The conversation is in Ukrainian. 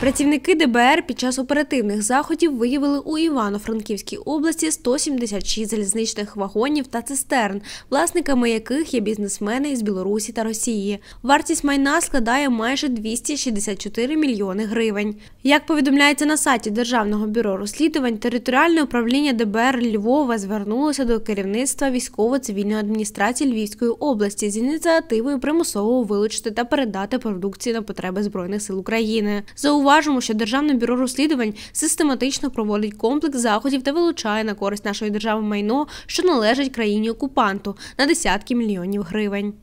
Працівники ДБР під час оперативних заходів виявили у Івано-Франківській області 176 залізничних вагонів та цистерн, власниками яких є бізнесмени із Білорусі та Росії. Вартість майна складає майже 264 мільйони гривень. Як повідомляється на сайті Державного бюро розслідувань, територіальне управління ДБР Львова звернулося до керівництва військово-цивільної адміністрації Львівської області з ініціативою примусово вилучити та передати продукцію на потреби збройних сил України. Зауваження Зауважимо, що державне бюро розслідувань систематично проводить комплекс заходів та вилучає на користь нашої держави майно, що належить країні окупанту на десятки мільйонів гривень.